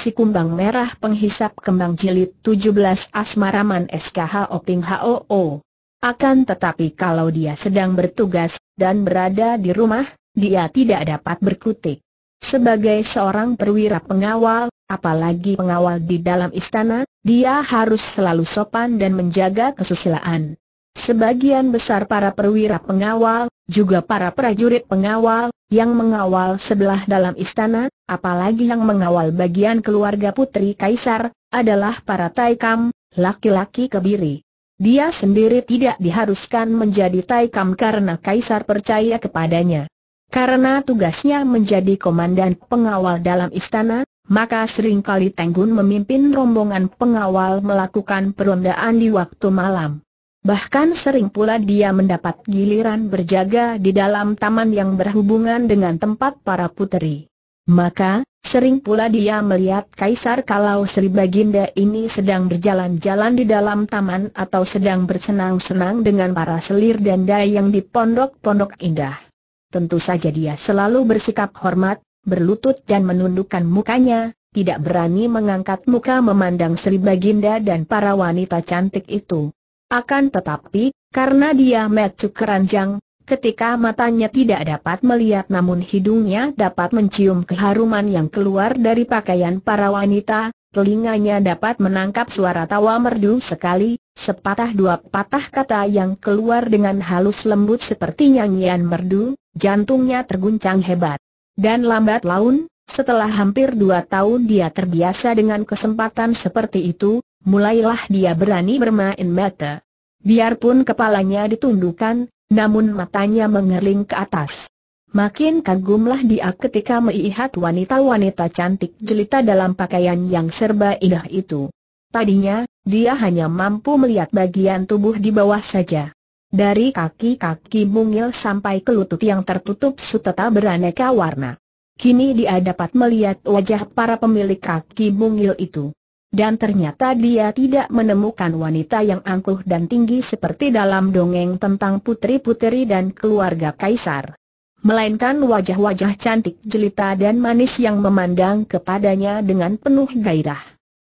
Si Kumbang Merah Penghisap Kembang Jilid 17 Asmaraman SKH Oping HOO. Akan tetapi kalau dia sedang bertugas, dan berada di rumah, dia tidak dapat berkutik. Sebagai seorang perwira pengawal, apalagi pengawal di dalam istana, dia harus selalu sopan dan menjaga kesusilaan. Sebagian besar para perwira pengawal, juga para prajurit pengawal, yang mengawal sebelah dalam istana, apalagi yang mengawal bagian keluarga Putri Kaisar, adalah para Taikam, laki-laki kebiri. Dia sendiri tidak diharuskan menjadi Taikam karena Kaisar percaya kepadanya. Karena tugasnya menjadi komandan pengawal dalam istana, maka seringkali Tenggun memimpin rombongan pengawal melakukan perondaan di waktu malam. Bahkan sering pula dia mendapat giliran berjaga di dalam taman yang berhubungan dengan tempat para puteri. Maka, sering pula dia melihat Kaisar kalau Sri Baginda ini sedang berjalan-jalan di dalam taman atau sedang bersenang-senang dengan para selir danda yang di pondok-pondok indah. Tentu saja dia selalu bersikap hormat, berlutut dan menundukkan mukanya, tidak berani mengangkat muka memandang Sri Baginda dan para wanita cantik itu. Akan tetapi, karena dia mecu keranjang, ketika matanya tidak dapat melihat namun hidungnya dapat mencium keharuman yang keluar dari pakaian para wanita, telinganya dapat menangkap suara tawa merdu sekali, sepatah dua patah kata yang keluar dengan halus lembut seperti nyanyian merdu, jantungnya terguncang hebat. Dan lambat laun, setelah hampir dua tahun dia terbiasa dengan kesempatan seperti itu, mulailah dia berani bermain mata. Biarpun kepalanya ditundukkan, namun matanya mengerling ke atas. Makin kagumlah dia ketika melihat wanita-wanita cantik jelita dalam pakaian yang serba indah itu. Tadinya, dia hanya mampu melihat bagian tubuh di bawah saja. Dari kaki-kaki mungil sampai ke lutut yang tertutup suteta beraneka warna. Kini dia dapat melihat wajah para pemilik kaki mungil itu dan ternyata dia tidak menemukan wanita yang angkuh dan tinggi seperti dalam dongeng tentang putri-putri dan keluarga kaisar. Melainkan wajah-wajah cantik jelita dan manis yang memandang kepadanya dengan penuh gairah.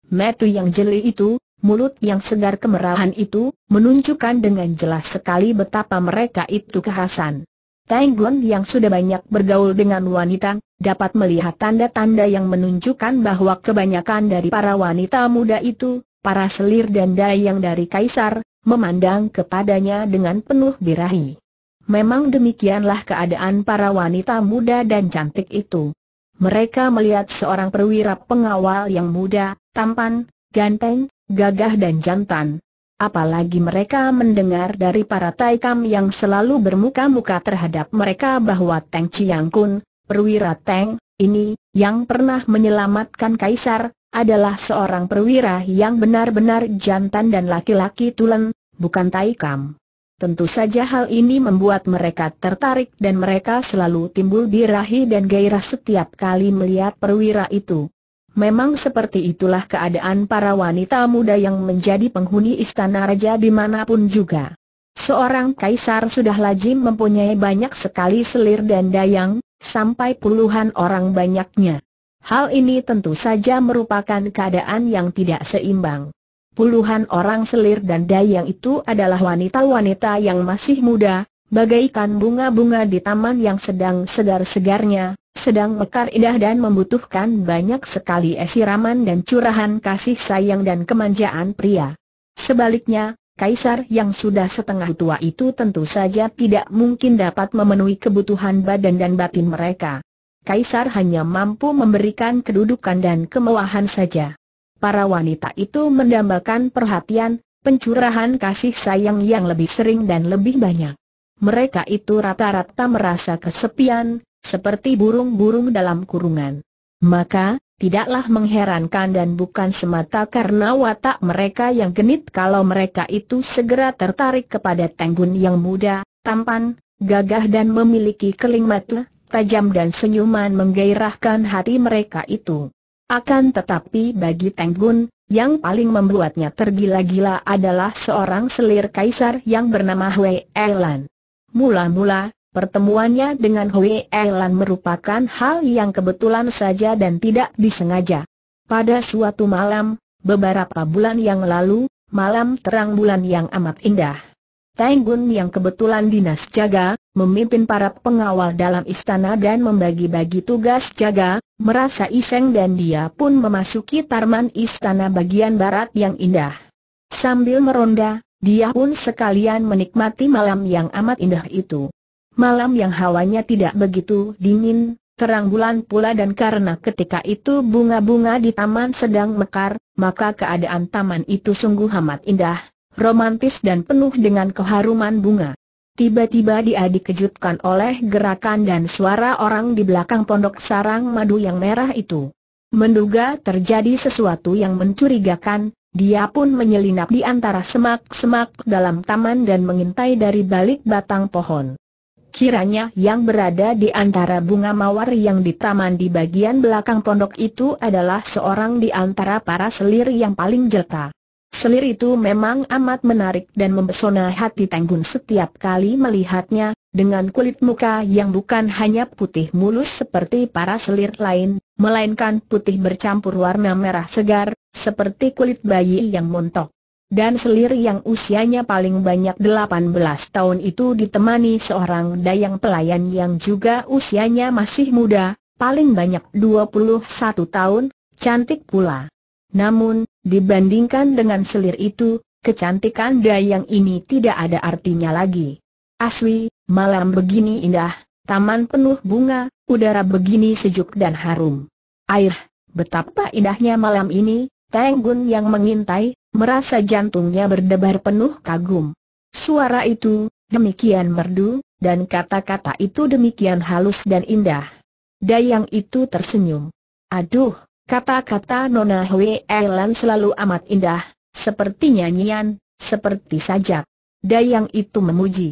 Metu yang jeli itu, mulut yang segar kemerahan itu, menunjukkan dengan jelas sekali betapa mereka itu kehasan. Gun yang sudah banyak bergaul dengan wanita, dapat melihat tanda-tanda yang menunjukkan bahwa kebanyakan dari para wanita muda itu, para selir dan dayang dari kaisar, memandang kepadanya dengan penuh birahi. Memang demikianlah keadaan para wanita muda dan cantik itu. Mereka melihat seorang perwira pengawal yang muda, tampan, ganteng, gagah dan jantan, Apalagi mereka mendengar dari para Taikam yang selalu bermuka-muka terhadap mereka bahwa Teng Chiang Kun, perwira Teng, ini, yang pernah menyelamatkan Kaisar, adalah seorang perwira yang benar-benar jantan dan laki-laki tulen, bukan Taikam. Tentu saja hal ini membuat mereka tertarik dan mereka selalu timbul birahi dan gairah setiap kali melihat perwira itu. Memang seperti itulah keadaan para wanita muda yang menjadi penghuni istana raja dimanapun juga. Seorang kaisar sudah lazim mempunyai banyak sekali selir dan dayang, sampai puluhan orang banyaknya. Hal ini tentu saja merupakan keadaan yang tidak seimbang. Puluhan orang selir dan dayang itu adalah wanita-wanita yang masih muda, bagaikan bunga-bunga di taman yang sedang segar-segarnya, sedang mekar indah dan membutuhkan banyak sekali esiraman dan curahan kasih sayang dan kemanjaan pria. Sebaliknya, Kaisar yang sudah setengah tua itu tentu saja tidak mungkin dapat memenuhi kebutuhan badan dan batin mereka. Kaisar hanya mampu memberikan kedudukan dan kemewahan saja. Para wanita itu mendambakan perhatian, pencurahan kasih sayang yang lebih sering dan lebih banyak mereka itu rata-rata merasa kesepian, seperti burung-burung dalam kurungan. Maka, tidaklah mengherankan dan bukan semata karena watak mereka yang genit kalau mereka itu segera tertarik kepada Tenggun yang muda, tampan, gagah dan memiliki keling mata, tajam dan senyuman menggairahkan hati mereka itu. Akan tetapi bagi Tenggun, yang paling membuatnya tergila-gila adalah seorang selir kaisar yang bernama Wei Elan. Mula-mula, pertemuannya dengan Hui Elan merupakan hal yang kebetulan saja dan tidak disengaja. Pada suatu malam, beberapa bulan yang lalu, malam terang bulan yang amat indah. Taenggun yang kebetulan dinas jaga, memimpin para pengawal dalam istana dan membagi-bagi tugas jaga, merasa iseng dan dia pun memasuki tarman istana bagian barat yang indah. Sambil meronda, dia pun sekalian menikmati malam yang amat indah itu. Malam yang hawanya tidak begitu dingin, terang bulan pula dan karena ketika itu bunga-bunga di taman sedang mekar, maka keadaan taman itu sungguh amat indah, romantis dan penuh dengan keharuman bunga. Tiba-tiba dia dikejutkan oleh gerakan dan suara orang di belakang pondok sarang madu yang merah itu. Menduga terjadi sesuatu yang mencurigakan, dia pun menyelinap di antara semak-semak dalam taman dan mengintai dari balik batang pohon. Kiranya yang berada di antara bunga mawar yang di taman di bagian belakang pondok itu adalah seorang di antara para selir yang paling jelta. Selir itu memang amat menarik dan mempesona hati Tenggun setiap kali melihatnya, dengan kulit muka yang bukan hanya putih mulus seperti para selir lain, melainkan putih bercampur warna merah segar, seperti kulit bayi yang montok. Dan selir yang usianya paling banyak 18 tahun itu ditemani seorang dayang pelayan yang juga usianya masih muda, paling banyak 21 tahun, cantik pula. Namun, dibandingkan dengan selir itu, kecantikan dayang ini tidak ada artinya lagi. Aswi, malam begini indah, taman penuh bunga, udara begini sejuk dan harum. Air, betapa indahnya malam ini, Teng Gun yang mengintai, merasa jantungnya berdebar penuh kagum. Suara itu, demikian merdu, dan kata-kata itu demikian halus dan indah. Dayang itu tersenyum. Aduh, kata-kata Nona Hui Elan selalu amat indah, seperti nyanyian, seperti sajak. Dayang itu memuji.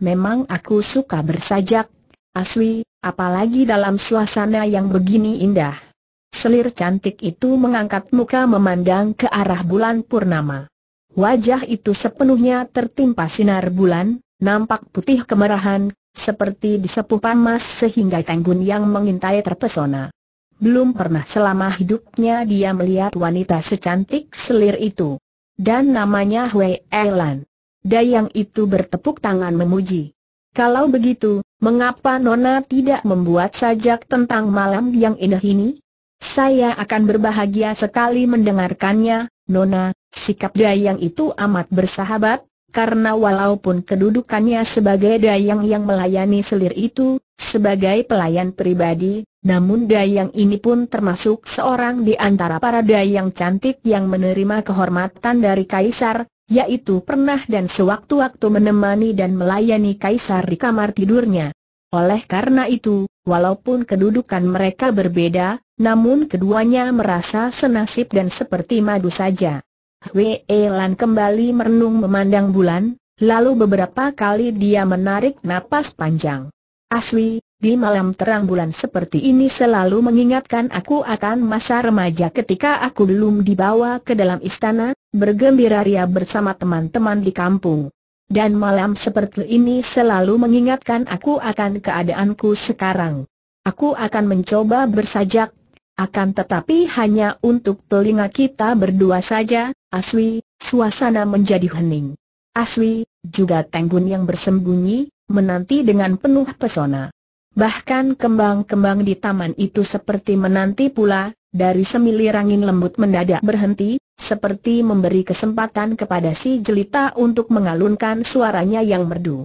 Memang aku suka bersajak, Aswi, apalagi dalam suasana yang begini indah. Selir cantik itu mengangkat muka memandang ke arah bulan purnama. Wajah itu sepenuhnya tertimpa sinar bulan, nampak putih kemerahan, seperti disepuh panas sehingga tanggun yang mengintai terpesona. Belum pernah selama hidupnya dia melihat wanita secantik selir itu. Dan namanya Wei Elan. Dayang itu bertepuk tangan memuji. Kalau begitu, mengapa Nona tidak membuat sajak tentang malam yang indah ini? Saya akan berbahagia sekali mendengarkannya, Nona, sikap Dayang itu amat bersahabat, karena walaupun kedudukannya sebagai dayang yang melayani selir itu, sebagai pelayan pribadi, namun dayang ini pun termasuk seorang di antara para dayang cantik yang menerima kehormatan dari kaisar, yaitu pernah dan sewaktu-waktu menemani dan melayani kaisar di kamar tidurnya. Oleh karena itu, walaupun kedudukan mereka berbeda, namun keduanya merasa senasib dan seperti madu saja. Wei Lan kembali merenung memandang bulan, lalu beberapa kali dia menarik napas panjang. Asli, di malam terang bulan seperti ini selalu mengingatkan aku akan masa remaja ketika aku belum dibawa ke dalam istana, bergembira ria bersama teman-teman di kampung. Dan malam seperti ini selalu mengingatkan aku akan keadaanku sekarang. Aku akan mencoba bersajak akan tetapi hanya untuk telinga kita berdua saja, Aswi, suasana menjadi hening. Aswi, juga Tenggun yang bersembunyi, menanti dengan penuh pesona. Bahkan kembang-kembang di taman itu seperti menanti pula, dari semilir angin lembut mendadak berhenti, seperti memberi kesempatan kepada si jelita untuk mengalunkan suaranya yang merdu.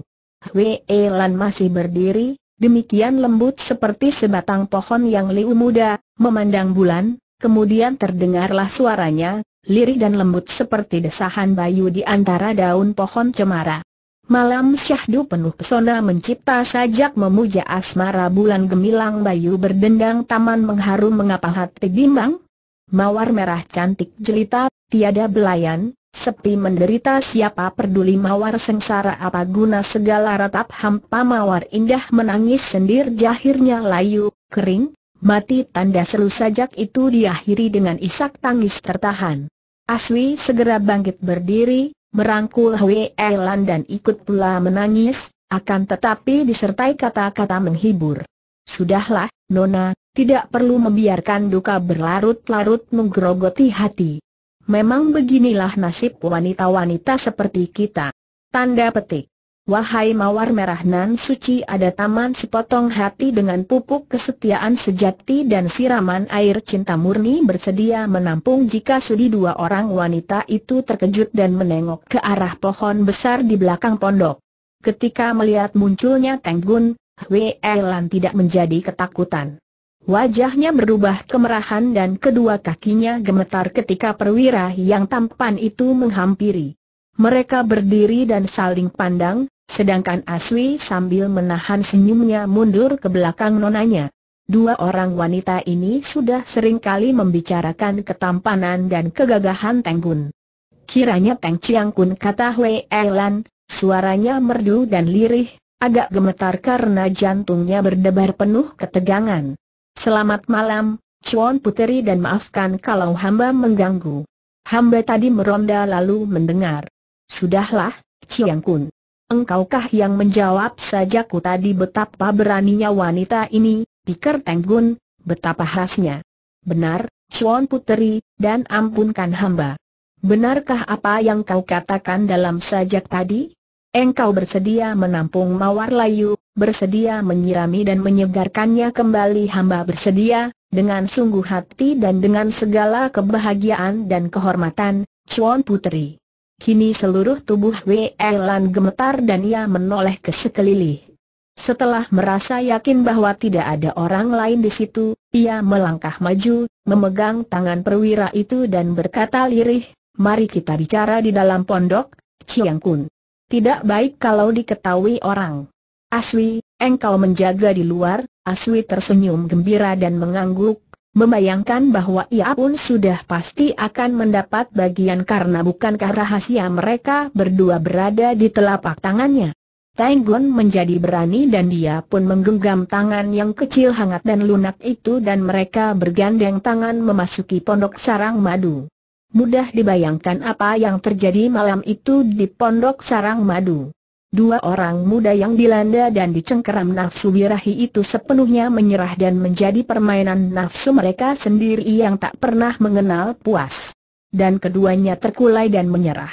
Wei Lan masih berdiri, demikian lembut seperti sebatang pohon yang liu muda, memandang bulan, kemudian terdengarlah suaranya, lirih dan lembut seperti desahan bayu di antara daun pohon cemara. Malam syahdu penuh pesona mencipta sajak memuja asmara bulan gemilang bayu berdendang taman mengharum mengapa hati bimbang? Mawar merah cantik jelita, tiada belayan, Sepi menderita siapa peduli mawar sengsara apa guna segala ratap hampa mawar indah menangis sendir jahirnya layu, kering, mati tanda seru sajak itu diakhiri dengan isak tangis tertahan. Aswi segera bangkit berdiri, merangkul Hwe Elan dan ikut pula menangis, akan tetapi disertai kata-kata menghibur. Sudahlah, Nona, tidak perlu membiarkan duka berlarut-larut menggerogoti hati. Memang beginilah nasib wanita-wanita seperti kita. Tanda petik. Wahai mawar merah nan suci ada taman sepotong hati dengan pupuk kesetiaan sejati dan siraman air cinta murni bersedia menampung jika sudi dua orang wanita itu terkejut dan menengok ke arah pohon besar di belakang pondok. Ketika melihat munculnya Tenggun, Wei Elan tidak menjadi ketakutan. Wajahnya berubah kemerahan dan kedua kakinya gemetar ketika perwira yang tampan itu menghampiri. Mereka berdiri dan saling pandang, sedangkan Aswi sambil menahan senyumnya mundur ke belakang nonanya. Dua orang wanita ini sudah sering kali membicarakan ketampanan dan kegagahan Teng Bun. Kiranya Teng Chiang Kun kata Wei Elan, suaranya merdu dan lirih, agak gemetar karena jantungnya berdebar penuh ketegangan. Selamat malam, Chuan Puteri dan maafkan kalau hamba mengganggu. Hamba tadi meronda lalu mendengar. Sudahlah, Chiang Kun. Engkaukah yang menjawab sajaku tadi betapa beraninya wanita ini, pikir Tenggun, betapa khasnya. Benar, Chuan Puteri, dan ampunkan hamba. Benarkah apa yang kau katakan dalam sajak tadi? engkau bersedia menampung mawar layu, bersedia menyirami dan menyegarkannya kembali hamba bersedia, dengan sungguh hati dan dengan segala kebahagiaan dan kehormatan, Chuan Putri. Kini seluruh tubuh Wei Lan gemetar dan ia menoleh ke sekeliling. Setelah merasa yakin bahwa tidak ada orang lain di situ, ia melangkah maju, memegang tangan perwira itu dan berkata lirih, mari kita bicara di dalam pondok, Chiang Kun. Tidak baik kalau diketahui orang. Aswi, engkau menjaga di luar, Aswi tersenyum gembira dan mengangguk, membayangkan bahwa ia pun sudah pasti akan mendapat bagian karena bukankah rahasia mereka berdua berada di telapak tangannya. Taenggon menjadi berani dan dia pun menggenggam tangan yang kecil hangat dan lunak itu dan mereka bergandeng tangan memasuki pondok sarang madu. Mudah dibayangkan apa yang terjadi malam itu di Pondok Sarang Madu. Dua orang muda yang dilanda dan dicengkeram nafsu birahi itu sepenuhnya menyerah dan menjadi permainan nafsu mereka sendiri yang tak pernah mengenal puas. Dan keduanya terkulai dan menyerah.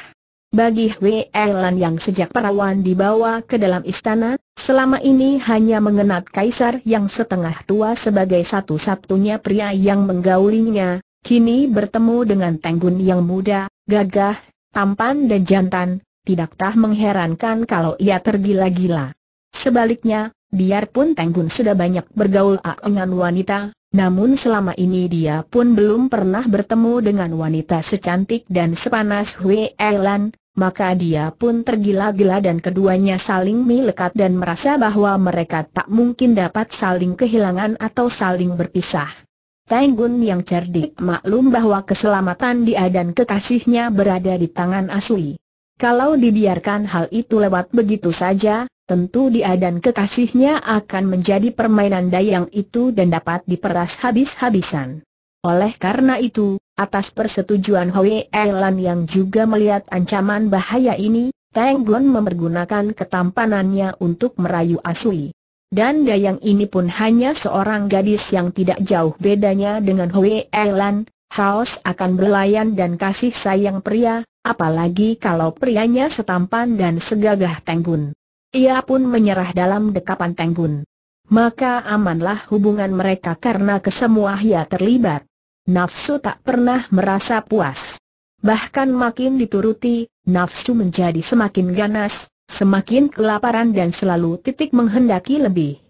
Bagi Wei Elan yang sejak perawan dibawa ke dalam istana, selama ini hanya mengenat kaisar yang setengah tua sebagai satu-satunya pria yang menggaulinya, Kini bertemu dengan Tenggun yang muda, gagah, tampan dan jantan, tidak tah mengherankan kalau ia tergila-gila. Sebaliknya, biarpun Tenggun sudah banyak bergaul dengan wanita, namun selama ini dia pun belum pernah bertemu dengan wanita secantik dan sepanas Hui Elan, maka dia pun tergila-gila dan keduanya saling melekat dan merasa bahwa mereka tak mungkin dapat saling kehilangan atau saling berpisah. Gun yang cerdik maklum bahwa keselamatan dia dan kekasihnya berada di tangan Asui. Kalau dibiarkan hal itu lewat begitu saja, tentu dia dan kekasihnya akan menjadi permainan dayang itu dan dapat diperas habis-habisan. Oleh karena itu, atas persetujuan Hoi Elan yang juga melihat ancaman bahaya ini, Gun mempergunakan ketampanannya untuk merayu Asui. Dan Dayang ini pun hanya seorang gadis yang tidak jauh bedanya dengan Hui Elan, haus akan berlayan dan kasih sayang pria, apalagi kalau prianya setampan dan segagah Tenggun. Ia pun menyerah dalam dekapan Tenggun. Maka amanlah hubungan mereka karena kesemua ia terlibat. Nafsu tak pernah merasa puas. Bahkan makin dituruti, nafsu menjadi semakin ganas, semakin kelaparan dan selalu titik menghendaki lebih.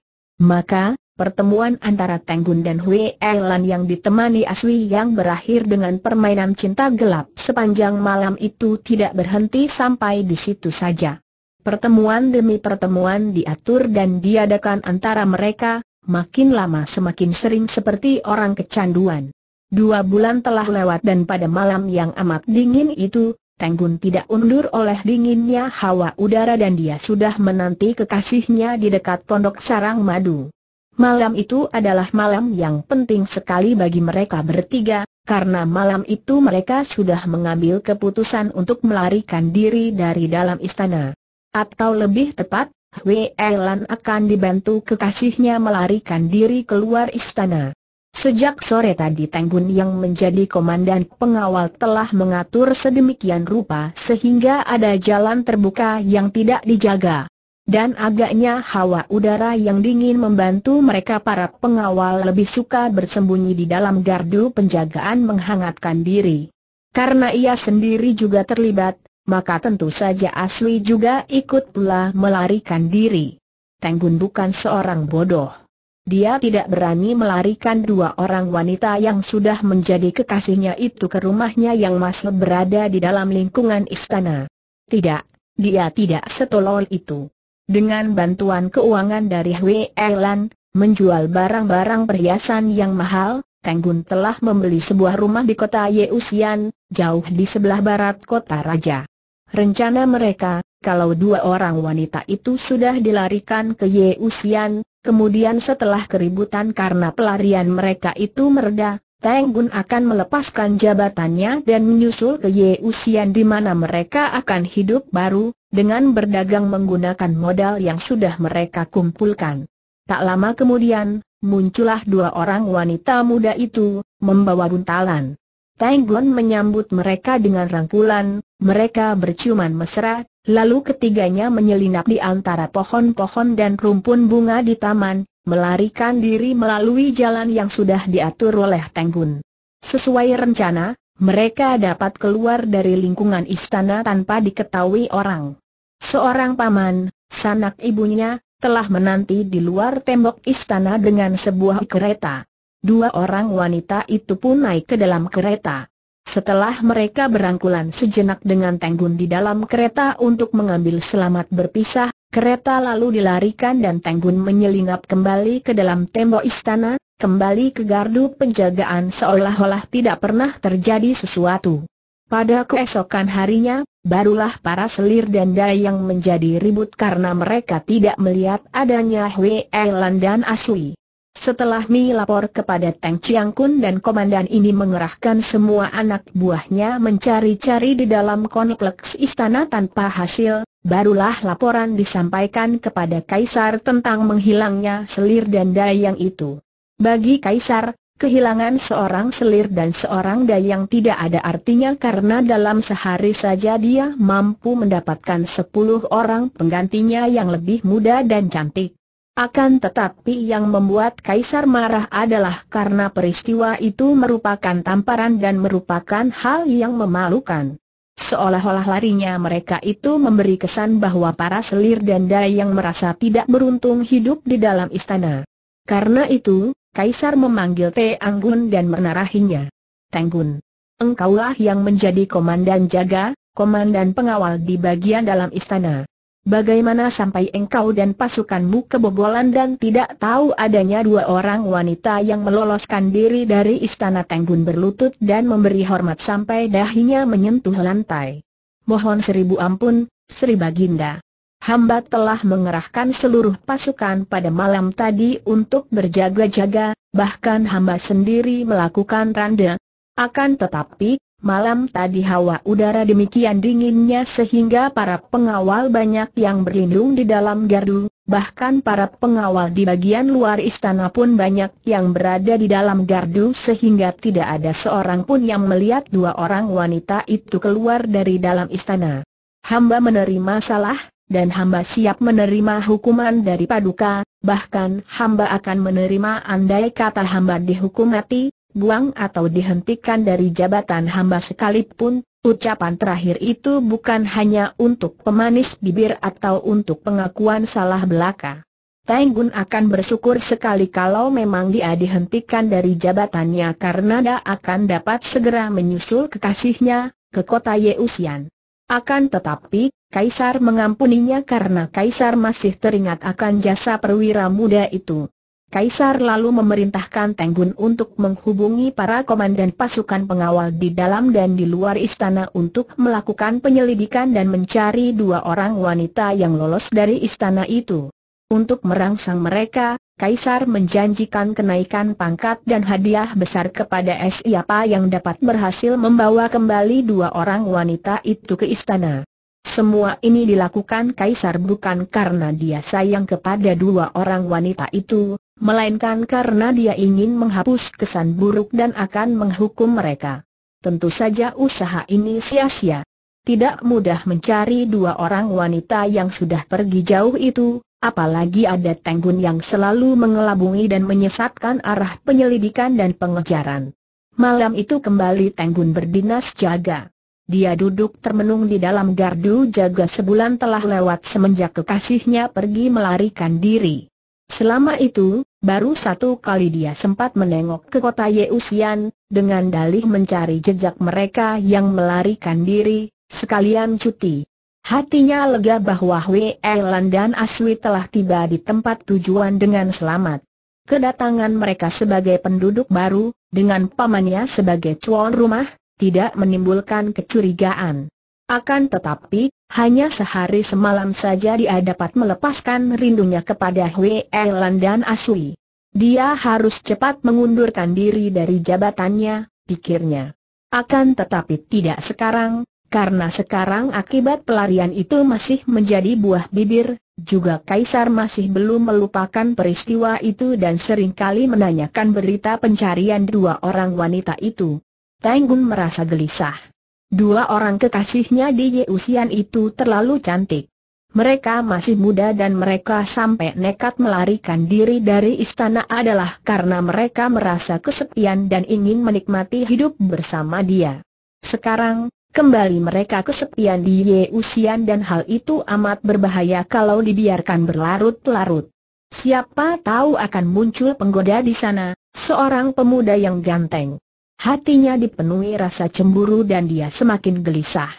Maka, pertemuan antara Tenggun dan Hui Elan yang ditemani Aswi yang berakhir dengan permainan cinta gelap sepanjang malam itu tidak berhenti sampai di situ saja. Pertemuan demi pertemuan diatur dan diadakan antara mereka, makin lama semakin sering seperti orang kecanduan. Dua bulan telah lewat dan pada malam yang amat dingin itu, Tenggun tidak undur oleh dinginnya hawa udara dan dia sudah menanti kekasihnya di dekat pondok sarang madu. Malam itu adalah malam yang penting sekali bagi mereka bertiga, karena malam itu mereka sudah mengambil keputusan untuk melarikan diri dari dalam istana. Atau lebih tepat, Wei Lan akan dibantu kekasihnya melarikan diri keluar istana. Sejak sore tadi Tenggun yang menjadi komandan pengawal telah mengatur sedemikian rupa sehingga ada jalan terbuka yang tidak dijaga. Dan agaknya hawa udara yang dingin membantu mereka para pengawal lebih suka bersembunyi di dalam gardu penjagaan menghangatkan diri. Karena ia sendiri juga terlibat, maka tentu saja Asli juga ikut pula melarikan diri. Tenggun bukan seorang bodoh. Dia tidak berani melarikan dua orang wanita yang sudah menjadi kekasihnya itu ke rumahnya yang masih berada di dalam lingkungan istana. Tidak, dia tidak setolol itu. Dengan bantuan keuangan dari Hui Elan, menjual barang-barang perhiasan yang mahal, Tenggun telah membeli sebuah rumah di kota Yeusian, jauh di sebelah barat kota raja. Rencana mereka, kalau dua orang wanita itu sudah dilarikan ke Yeusian, Kemudian setelah keributan karena pelarian mereka itu mereda, Teng Gun akan melepaskan jabatannya dan menyusul ke Yeusian di mana mereka akan hidup baru, dengan berdagang menggunakan modal yang sudah mereka kumpulkan. Tak lama kemudian, muncullah dua orang wanita muda itu, membawa buntalan. Teng Gun menyambut mereka dengan rangkulan, mereka berciuman mesra, lalu ketiganya menyelinap di antara pohon-pohon dan rumpun bunga di taman, melarikan diri melalui jalan yang sudah diatur oleh Tenggun. Sesuai rencana, mereka dapat keluar dari lingkungan istana tanpa diketahui orang. Seorang paman, sanak ibunya, telah menanti di luar tembok istana dengan sebuah kereta. Dua orang wanita itu pun naik ke dalam kereta. Setelah mereka berangkulan sejenak dengan Tenggun di dalam kereta untuk mengambil selamat berpisah, kereta lalu dilarikan dan Tenggun menyelinap kembali ke dalam tembok istana, kembali ke gardu penjagaan seolah-olah tidak pernah terjadi sesuatu. Pada keesokan harinya, barulah para selir dan yang menjadi ribut karena mereka tidak melihat adanya Wei Lan dan Asui. Setelah Mi lapor kepada Tang Chiang Kun dan komandan ini mengerahkan semua anak buahnya mencari-cari di dalam kompleks istana tanpa hasil, barulah laporan disampaikan kepada Kaisar tentang menghilangnya selir dan dayang itu. Bagi Kaisar, Kehilangan seorang selir dan seorang dayang tidak ada artinya karena dalam sehari saja dia mampu mendapatkan sepuluh orang penggantinya yang lebih muda dan cantik. Akan tetapi yang membuat Kaisar marah adalah karena peristiwa itu merupakan tamparan dan merupakan hal yang memalukan. Seolah-olah larinya mereka itu memberi kesan bahwa para selir dai yang merasa tidak beruntung hidup di dalam istana. Karena itu, Kaisar memanggil Anggun dan menarahinya. Tenggun, engkaulah yang menjadi komandan jaga, komandan pengawal di bagian dalam istana. Bagaimana sampai engkau dan pasukanmu kebobolan dan tidak tahu adanya dua orang wanita yang meloloskan diri dari istana Tenggun berlutut dan memberi hormat sampai dahinya menyentuh lantai. Mohon seribu ampun, Sri Baginda. Hamba telah mengerahkan seluruh pasukan pada malam tadi untuk berjaga-jaga, bahkan hamba sendiri melakukan randa. Akan tetapi, Malam tadi hawa udara demikian dinginnya sehingga para pengawal banyak yang berlindung di dalam gardu, bahkan para pengawal di bagian luar istana pun banyak yang berada di dalam gardu sehingga tidak ada seorang pun yang melihat dua orang wanita itu keluar dari dalam istana. Hamba menerima salah, dan hamba siap menerima hukuman dari paduka, bahkan hamba akan menerima andai kata hamba dihukum mati, buang atau dihentikan dari jabatan hamba sekalipun, ucapan terakhir itu bukan hanya untuk pemanis bibir atau untuk pengakuan salah belaka. Tenggun akan bersyukur sekali kalau memang dia dihentikan dari jabatannya karena dia akan dapat segera menyusul kekasihnya, ke kota Yeusian. Akan tetapi, Kaisar mengampuninya karena Kaisar masih teringat akan jasa perwira muda itu. Kaisar lalu memerintahkan Tenggun untuk menghubungi para komandan pasukan pengawal di dalam dan di luar istana untuk melakukan penyelidikan dan mencari dua orang wanita yang lolos dari istana itu. Untuk merangsang mereka, Kaisar menjanjikan kenaikan pangkat dan hadiah besar kepada siapa yang dapat berhasil membawa kembali dua orang wanita itu ke istana. Semua ini dilakukan Kaisar bukan karena dia sayang kepada dua orang wanita itu, melainkan karena dia ingin menghapus kesan buruk dan akan menghukum mereka. Tentu saja usaha ini sia-sia. Tidak mudah mencari dua orang wanita yang sudah pergi jauh itu, apalagi ada Tenggun yang selalu mengelabungi dan menyesatkan arah penyelidikan dan pengejaran. Malam itu kembali Tenggun berdinas jaga. Dia duduk termenung di dalam gardu jaga sebulan telah lewat semenjak kekasihnya pergi melarikan diri. Selama itu, baru satu kali dia sempat menengok ke kota Yeusian, dengan dalih mencari jejak mereka yang melarikan diri, sekalian cuti. Hatinya lega bahwa Wei Lan dan Aswi telah tiba di tempat tujuan dengan selamat. Kedatangan mereka sebagai penduduk baru, dengan pamannya sebagai cuan rumah, tidak menimbulkan kecurigaan. Akan tetapi, hanya sehari semalam saja dia dapat melepaskan rindunya kepada Hui Elan dan Asui. Dia harus cepat mengundurkan diri dari jabatannya, pikirnya. Akan tetapi tidak sekarang, karena sekarang akibat pelarian itu masih menjadi buah bibir, juga Kaisar masih belum melupakan peristiwa itu dan seringkali menanyakan berita pencarian dua orang wanita itu. Tenggung merasa gelisah. Dua orang kekasihnya di Yeusian itu terlalu cantik. Mereka masih muda dan mereka sampai nekat melarikan diri dari istana adalah karena mereka merasa kesepian dan ingin menikmati hidup bersama dia. Sekarang, kembali mereka kesepian di Yeusian dan hal itu amat berbahaya kalau dibiarkan berlarut-larut. Siapa tahu akan muncul penggoda di sana, seorang pemuda yang ganteng. Hatinya dipenuhi rasa cemburu dan dia semakin gelisah.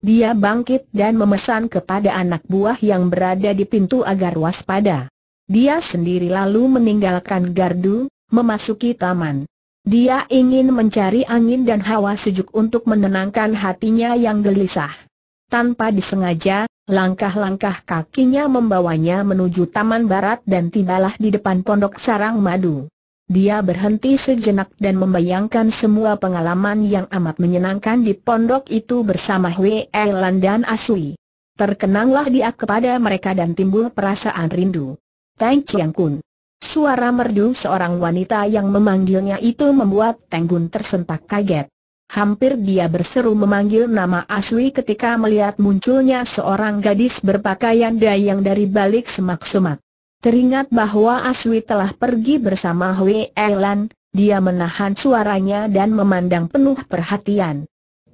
Dia bangkit dan memesan kepada anak buah yang berada di pintu agar waspada. Dia sendiri lalu meninggalkan gardu, memasuki taman. Dia ingin mencari angin dan hawa sejuk untuk menenangkan hatinya yang gelisah. Tanpa disengaja, langkah-langkah kakinya membawanya menuju taman barat dan tibalah di depan pondok sarang madu. Dia berhenti sejenak dan membayangkan semua pengalaman yang amat menyenangkan di pondok itu bersama Hui Elan dan Asui. Terkenanglah dia kepada mereka dan timbul perasaan rindu. Tang Chiang Kun. Suara merdu seorang wanita yang memanggilnya itu membuat Tang Kun tersentak kaget. Hampir dia berseru memanggil nama Asui ketika melihat munculnya seorang gadis berpakaian dayang dari balik semak-semak. Teringat bahwa Aswi telah pergi bersama Hui Elan, dia menahan suaranya dan memandang penuh perhatian.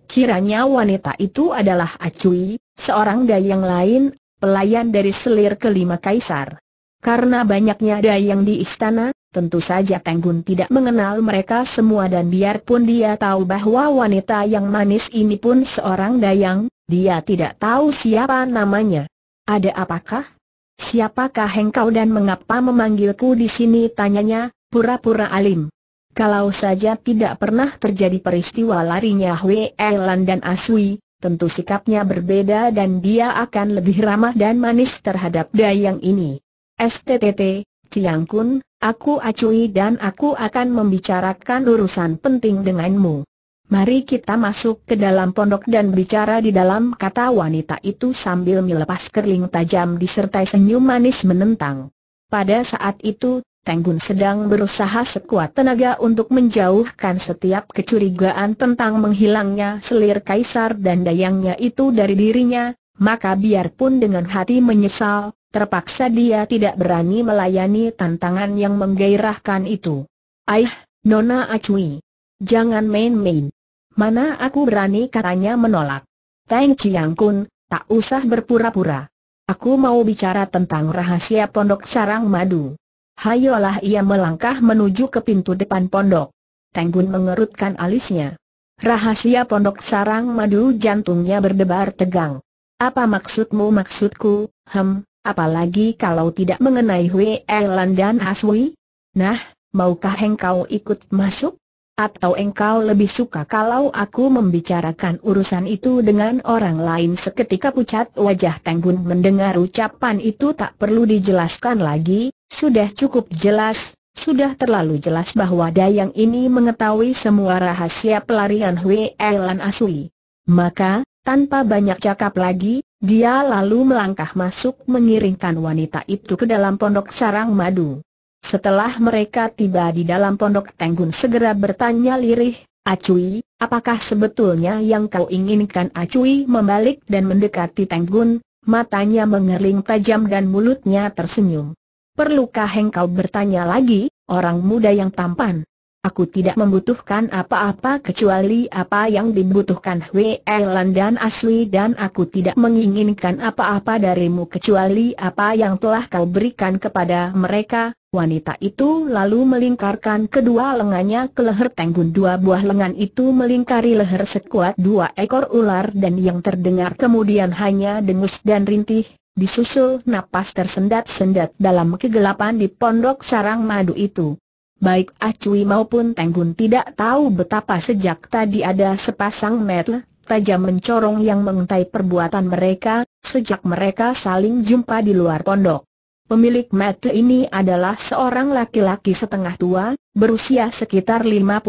Kiranya wanita itu adalah Acui, seorang dayang lain, pelayan dari selir kelima kaisar. Karena banyaknya dayang di istana, Tentu saja Tenggun tidak mengenal mereka semua dan biarpun dia tahu bahwa wanita yang manis ini pun seorang dayang, dia tidak tahu siapa namanya. Ada apakah? Siapakah engkau dan mengapa memanggilku di sini? Tanyanya, pura-pura alim. Kalau saja tidak pernah terjadi peristiwa larinya Hwe Elan dan Aswi, tentu sikapnya berbeda dan dia akan lebih ramah dan manis terhadap dayang ini. STTT, Ciang Kun, aku acui dan aku akan membicarakan urusan penting denganmu. Mari kita masuk ke dalam pondok dan bicara di dalam kata wanita itu sambil melepas kerling tajam disertai senyum manis menentang. Pada saat itu, Tenggun sedang berusaha sekuat tenaga untuk menjauhkan setiap kecurigaan tentang menghilangnya selir kaisar dan dayangnya itu dari dirinya, maka biarpun dengan hati menyesal, terpaksa dia tidak berani melayani tantangan yang menggairahkan itu. Aih, Nona Acui. Jangan main-main. Mana aku berani katanya menolak. Teng Chiang Kun, tak usah berpura-pura. Aku mau bicara tentang rahasia pondok sarang madu. Hayolah ia melangkah menuju ke pintu depan pondok. Tenggun mengerutkan alisnya. Rahasia pondok sarang madu jantungnya berdebar tegang. Apa maksudmu maksudku, hem, apalagi kalau tidak mengenai Hui Elan dan Aswi? Nah, maukah engkau ikut masuk? Atau engkau lebih suka kalau aku membicarakan urusan itu dengan orang lain seketika pucat wajah Tenggun mendengar ucapan itu tak perlu dijelaskan lagi, sudah cukup jelas, sudah terlalu jelas bahwa Dayang ini mengetahui semua rahasia pelarian Hui Elan Asui. Maka, tanpa banyak cakap lagi, dia lalu melangkah masuk mengiringkan wanita itu ke dalam pondok sarang madu. Setelah mereka tiba di dalam pondok Tenggun segera bertanya lirih, Acui, apakah sebetulnya yang kau inginkan Acui membalik dan mendekati Tenggun, matanya mengerling tajam dan mulutnya tersenyum. Perlukah engkau bertanya lagi, orang muda yang tampan? Aku tidak membutuhkan apa-apa kecuali apa yang dibutuhkan Hui Elan dan Asli dan aku tidak menginginkan apa-apa darimu kecuali apa yang telah kau berikan kepada mereka. Wanita itu lalu melingkarkan kedua lengannya ke leher Tenggun. Dua buah lengan itu melingkari leher sekuat dua ekor ular dan yang terdengar kemudian hanya dengus dan rintih. Disusul napas tersendat-sendat dalam kegelapan di pondok sarang madu itu baik Acui maupun Tenggun tidak tahu betapa sejak tadi ada sepasang metel tajam mencorong yang mengintai perbuatan mereka, sejak mereka saling jumpa di luar pondok. Pemilik metel ini adalah seorang laki-laki setengah tua, berusia sekitar 55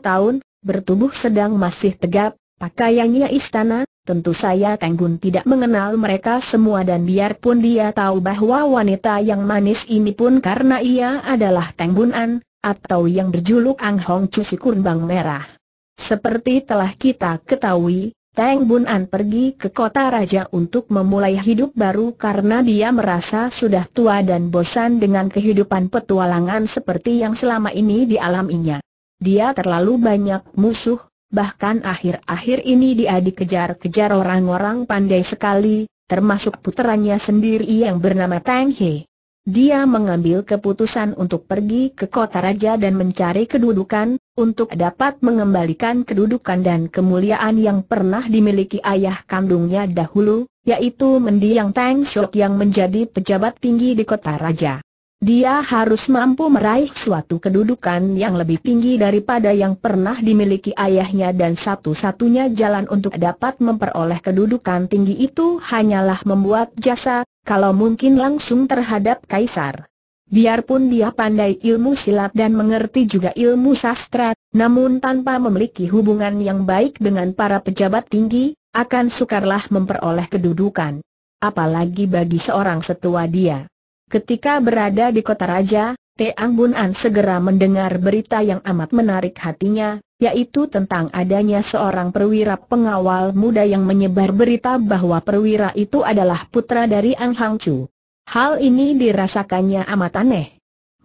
tahun, bertubuh sedang masih tegap, pakaiannya istana, Tentu saya Tenggun tidak mengenal mereka semua dan biarpun dia tahu bahwa wanita yang manis ini pun karena ia adalah Tanggunan atau yang berjuluk Ang Hong Chu si Kurbang Merah. Seperti telah kita ketahui, Teng Bun An pergi ke kota raja untuk memulai hidup baru karena dia merasa sudah tua dan bosan dengan kehidupan petualangan seperti yang selama ini dialaminya. Dia terlalu banyak musuh, bahkan akhir-akhir ini dia dikejar-kejar orang-orang pandai sekali, termasuk putranya sendiri yang bernama Tang He. Dia mengambil keputusan untuk pergi ke kota raja dan mencari kedudukan, untuk dapat mengembalikan kedudukan dan kemuliaan yang pernah dimiliki ayah kandungnya dahulu, yaitu mendiang Tang Shok yang menjadi pejabat tinggi di kota raja. Dia harus mampu meraih suatu kedudukan yang lebih tinggi daripada yang pernah dimiliki ayahnya dan satu-satunya jalan untuk dapat memperoleh kedudukan tinggi itu hanyalah membuat jasa, kalau mungkin langsung terhadap kaisar. Biarpun dia pandai ilmu silat dan mengerti juga ilmu sastra, namun tanpa memiliki hubungan yang baik dengan para pejabat tinggi, akan sukarlah memperoleh kedudukan. Apalagi bagi seorang setua dia. Ketika berada di kota raja, Teang Bun An segera mendengar berita yang amat menarik hatinya, yaitu tentang adanya seorang perwira pengawal muda yang menyebar berita bahwa perwira itu adalah putra dari Ang Hang Chu. Hal ini dirasakannya amat aneh.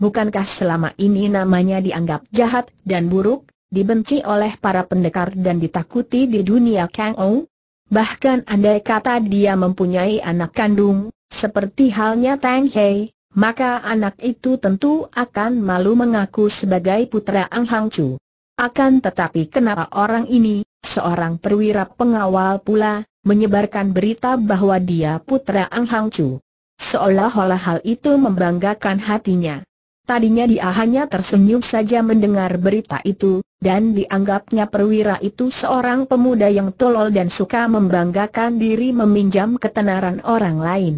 Bukankah selama ini namanya dianggap jahat dan buruk, dibenci oleh para pendekar dan ditakuti di dunia Kang Ou? Bahkan andai kata dia mempunyai anak kandung, seperti halnya Tang Hei, maka anak itu tentu akan malu mengaku sebagai putra Ang Hang Chu. Akan tetapi kenapa orang ini, seorang perwira pengawal pula, menyebarkan berita bahwa dia putra Ang Hang Chu? Seolah-olah hal itu membanggakan hatinya. Tadinya dia hanya tersenyum saja mendengar berita itu, dan dianggapnya perwira itu seorang pemuda yang tolol dan suka membanggakan diri meminjam ketenaran orang lain.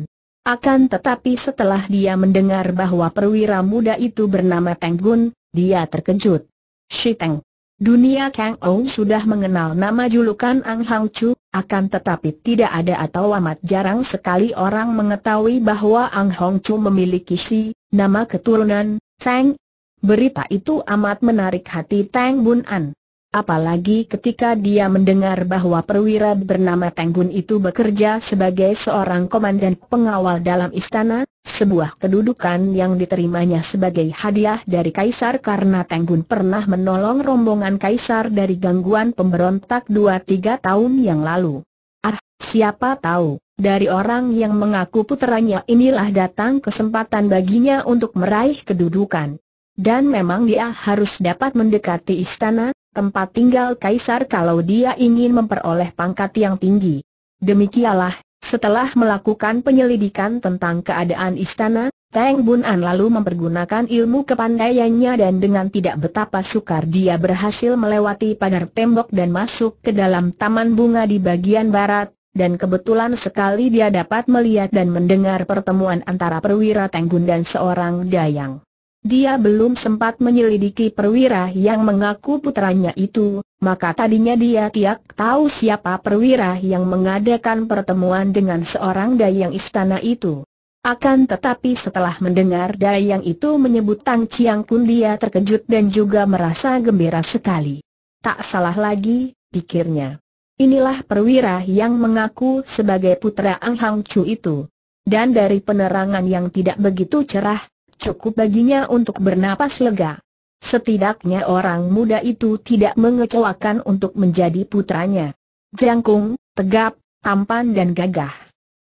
Akan tetapi setelah dia mendengar bahwa perwira muda itu bernama Tang Gun, dia terkejut. Shi Tang. Dunia Kang Ou sudah mengenal nama julukan Ang Hang Chu, akan tetapi tidak ada atau amat jarang sekali orang mengetahui bahwa Ang Hong Chu memiliki si, nama keturunan, Tang. Berita itu amat menarik hati Tang Bun An. Apalagi ketika dia mendengar bahwa perwira bernama Tenggun itu bekerja sebagai seorang komandan pengawal dalam istana, sebuah kedudukan yang diterimanya sebagai hadiah dari Kaisar karena Tenggun pernah menolong rombongan Kaisar dari gangguan pemberontak 2-3 tahun yang lalu. Ah, siapa tahu, dari orang yang mengaku putranya inilah datang kesempatan baginya untuk meraih kedudukan. Dan memang dia harus dapat mendekati istana, tempat tinggal kaisar kalau dia ingin memperoleh pangkat yang tinggi. Demikianlah, setelah melakukan penyelidikan tentang keadaan istana, Teng Bun An lalu mempergunakan ilmu kepandaiannya dan dengan tidak betapa sukar dia berhasil melewati pagar tembok dan masuk ke dalam taman bunga di bagian barat, dan kebetulan sekali dia dapat melihat dan mendengar pertemuan antara perwira Bun dan seorang Dayang. Dia belum sempat menyelidiki perwira yang mengaku putranya itu, maka tadinya dia tiak tahu siapa perwira yang mengadakan pertemuan dengan seorang dayang istana itu. Akan tetapi setelah mendengar dayang itu menyebut Tang Chiang pun dia terkejut dan juga merasa gembira sekali. Tak salah lagi, pikirnya. Inilah perwira yang mengaku sebagai putra Ang Hang Chu itu. Dan dari penerangan yang tidak begitu cerah, cukup baginya untuk bernapas lega. Setidaknya orang muda itu tidak mengecewakan untuk menjadi putranya. Jangkung, tegap, tampan dan gagah.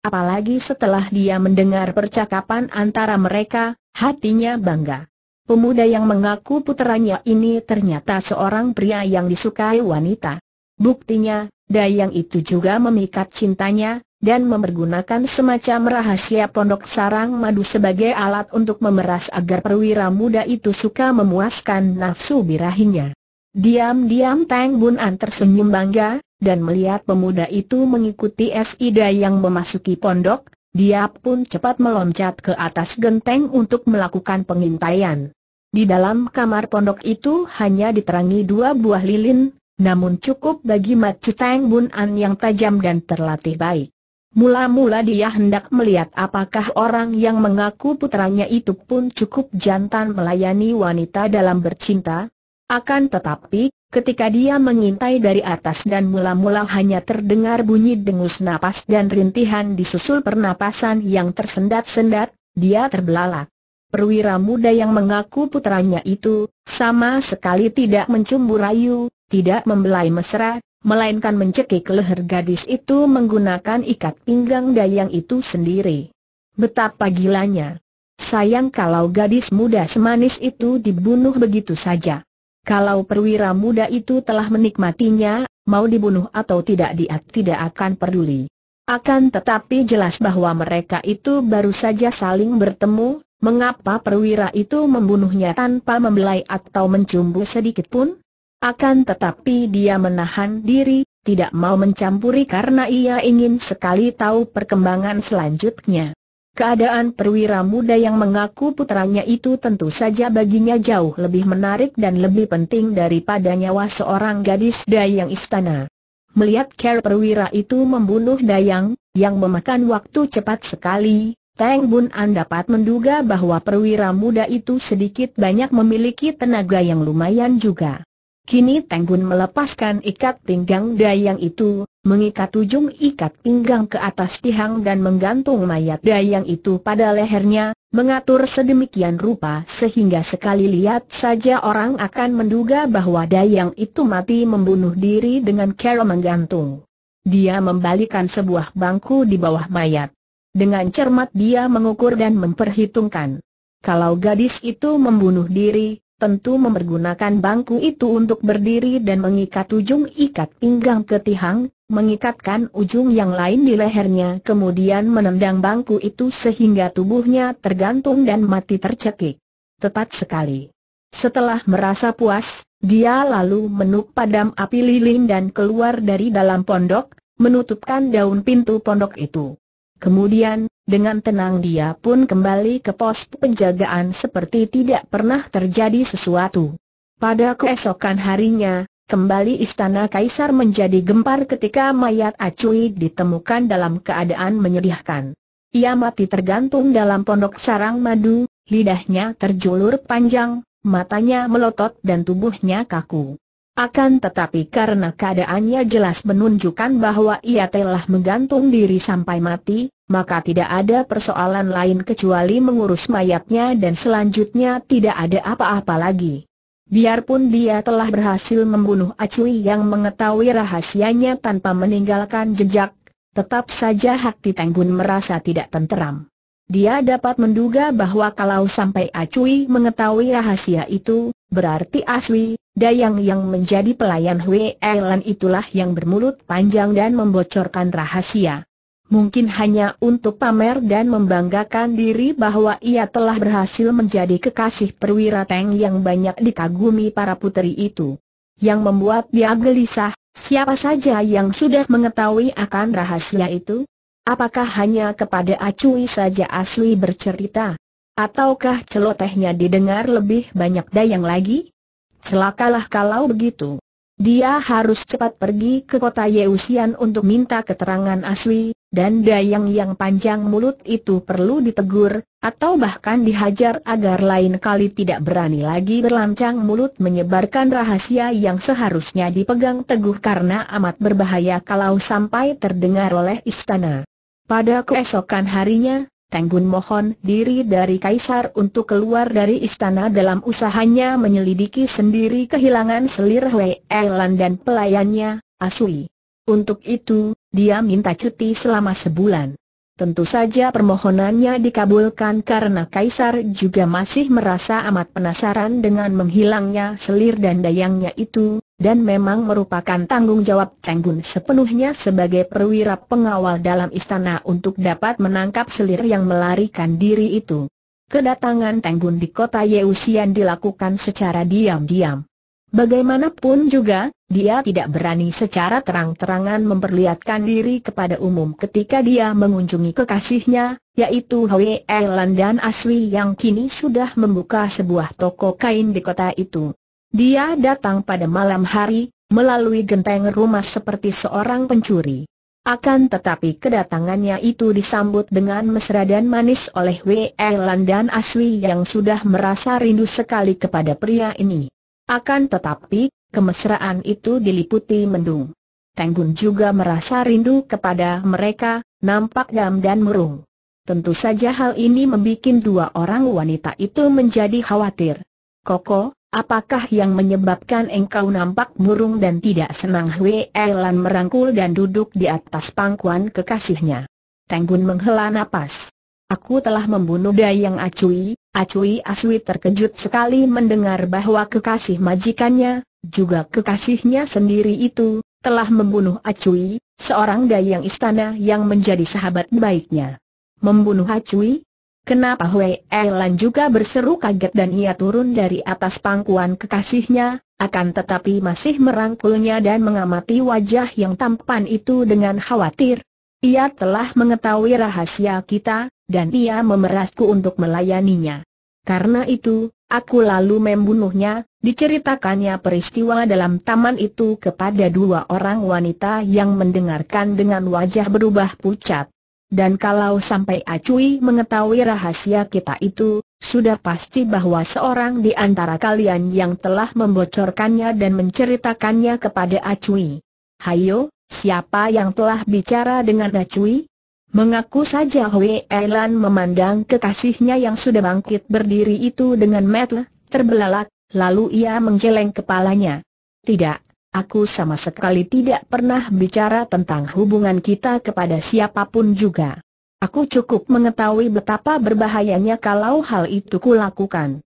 Apalagi setelah dia mendengar percakapan antara mereka, hatinya bangga. Pemuda yang mengaku putranya ini ternyata seorang pria yang disukai wanita. Buktinya, Dayang itu juga memikat cintanya, dan mempergunakan semacam rahasia pondok sarang madu sebagai alat untuk memeras agar perwira muda itu suka memuaskan nafsu birahinya. Diam-diam Tang Bun An tersenyum bangga, dan melihat pemuda itu mengikuti Sida yang memasuki pondok, dia pun cepat meloncat ke atas genteng untuk melakukan pengintaian. Di dalam kamar pondok itu hanya diterangi dua buah lilin, namun cukup bagi Mat Tang Bun An yang tajam dan terlatih baik. Mula-mula dia hendak melihat apakah orang yang mengaku putranya itu pun cukup jantan melayani wanita dalam bercinta. Akan tetapi, ketika dia mengintai dari atas dan mula-mula hanya terdengar bunyi dengus napas dan rintihan disusul pernapasan yang tersendat-sendat, dia terbelalak. Perwira muda yang mengaku putranya itu, sama sekali tidak mencumbu rayu, tidak membelai mesra, melainkan mencekik leher gadis itu menggunakan ikat pinggang dayang itu sendiri. Betapa gilanya. Sayang kalau gadis muda semanis itu dibunuh begitu saja. Kalau perwira muda itu telah menikmatinya, mau dibunuh atau tidak dia tidak akan peduli. Akan tetapi jelas bahwa mereka itu baru saja saling bertemu, mengapa perwira itu membunuhnya tanpa membelai atau mencumbu sedikit pun? Akan tetapi dia menahan diri, tidak mau mencampuri karena ia ingin sekali tahu perkembangan selanjutnya. Keadaan perwira muda yang mengaku putranya itu tentu saja baginya jauh lebih menarik dan lebih penting daripada nyawa seorang gadis dayang istana. Melihat care perwira itu membunuh dayang, yang memakan waktu cepat sekali, Teng Bun An dapat menduga bahwa perwira muda itu sedikit banyak memiliki tenaga yang lumayan juga. Kini Tenggun melepaskan ikat pinggang Dayang itu, mengikat ujung ikat pinggang ke atas tiang dan menggantung mayat Dayang itu pada lehernya, mengatur sedemikian rupa sehingga sekali lihat saja orang akan menduga bahwa Dayang itu mati membunuh diri dengan cara menggantung. Dia membalikan sebuah bangku di bawah mayat. Dengan cermat dia mengukur dan memperhitungkan. Kalau gadis itu membunuh diri, tentu mempergunakan bangku itu untuk berdiri dan mengikat ujung ikat pinggang ke tiang, mengikatkan ujung yang lain di lehernya kemudian menendang bangku itu sehingga tubuhnya tergantung dan mati tercekik. Tepat sekali. Setelah merasa puas, dia lalu menutup padam api lilin dan keluar dari dalam pondok, menutupkan daun pintu pondok itu. Kemudian, dengan tenang dia pun kembali ke pos penjagaan seperti tidak pernah terjadi sesuatu. Pada keesokan harinya, kembali istana kaisar menjadi gempar ketika mayat Acui ditemukan dalam keadaan menyedihkan. Ia mati tergantung dalam pondok sarang madu, lidahnya terjulur panjang, matanya melotot dan tubuhnya kaku. Akan tetapi karena keadaannya jelas menunjukkan bahwa ia telah menggantung diri sampai mati, maka tidak ada persoalan lain kecuali mengurus mayatnya dan selanjutnya tidak ada apa-apa lagi. Biarpun dia telah berhasil membunuh Acui yang mengetahui rahasianya tanpa meninggalkan jejak, tetap saja Hakti Titenggun merasa tidak tenteram. Dia dapat menduga bahwa kalau sampai Acui mengetahui rahasia itu, berarti Aswi, Dayang yang menjadi pelayan Hui Elan itulah yang bermulut panjang dan membocorkan rahasia. Mungkin hanya untuk pamer dan membanggakan diri bahwa ia telah berhasil menjadi kekasih perwira Teng yang banyak dikagumi para puteri itu. Yang membuat dia gelisah, siapa saja yang sudah mengetahui akan rahasia itu? Apakah hanya kepada Acui saja asli bercerita? Ataukah celotehnya didengar lebih banyak dayang lagi? Celakalah kalau begitu. Dia harus cepat pergi ke kota Yeusian untuk minta keterangan asli, dan dayang yang panjang mulut itu perlu ditegur, atau bahkan dihajar agar lain kali tidak berani lagi berlancang mulut menyebarkan rahasia yang seharusnya dipegang teguh karena amat berbahaya kalau sampai terdengar oleh istana. Pada keesokan harinya, Tenggun mohon diri dari Kaisar untuk keluar dari istana dalam usahanya menyelidiki sendiri kehilangan selir Wei Elan dan pelayannya, Asui. Untuk itu, dia minta cuti selama sebulan. Tentu saja permohonannya dikabulkan karena Kaisar juga masih merasa amat penasaran dengan menghilangnya selir dan dayangnya itu, dan memang merupakan tanggung jawab Cheng Bun sepenuhnya sebagai perwira pengawal dalam istana untuk dapat menangkap selir yang melarikan diri itu. Kedatangan Cheng Bun di kota Yeusian dilakukan secara diam-diam. Bagaimanapun juga, dia tidak berani secara terang-terangan memperlihatkan diri kepada umum ketika dia mengunjungi kekasihnya, yaitu Hwee Elan dan Aswi yang kini sudah membuka sebuah toko kain di kota itu. Dia datang pada malam hari, melalui genteng rumah seperti seorang pencuri. Akan tetapi kedatangannya itu disambut dengan mesra dan manis oleh Welan dan Aswi yang sudah merasa rindu sekali kepada pria ini. Akan tetapi, kemesraan itu diliputi mendung. Tenggun juga merasa rindu kepada mereka, nampak gam dan merung. Tentu saja hal ini membuat dua orang wanita itu menjadi khawatir. Koko, Apakah yang menyebabkan engkau nampak murung dan tidak senang Hui Elan merangkul dan duduk di atas pangkuan kekasihnya. Bun menghela nafas. Aku telah membunuh Dayang Acui, Acui Aswi terkejut sekali mendengar bahwa kekasih majikannya, juga kekasihnya sendiri itu, telah membunuh Acui, seorang Dayang Istana yang menjadi sahabat baiknya. Membunuh Acui, Kenapa Hui Elan juga berseru kaget dan ia turun dari atas pangkuan kekasihnya, akan tetapi masih merangkulnya dan mengamati wajah yang tampan itu dengan khawatir. Ia telah mengetahui rahasia kita, dan ia memerasku untuk melayaninya. Karena itu, aku lalu membunuhnya, diceritakannya peristiwa dalam taman itu kepada dua orang wanita yang mendengarkan dengan wajah berubah pucat. Dan kalau sampai Acui mengetahui rahasia kita itu, sudah pasti bahwa seorang di antara kalian yang telah membocorkannya dan menceritakannya kepada Acui. Hayo, siapa yang telah bicara dengan Acui? Mengaku saja Hui Elan memandang kekasihnya yang sudah bangkit berdiri itu dengan metel, terbelalak, lalu ia menggeleng kepalanya. Tidak, Aku sama sekali tidak pernah bicara tentang hubungan kita kepada siapapun juga. Aku cukup mengetahui betapa berbahayanya kalau hal itu kulakukan.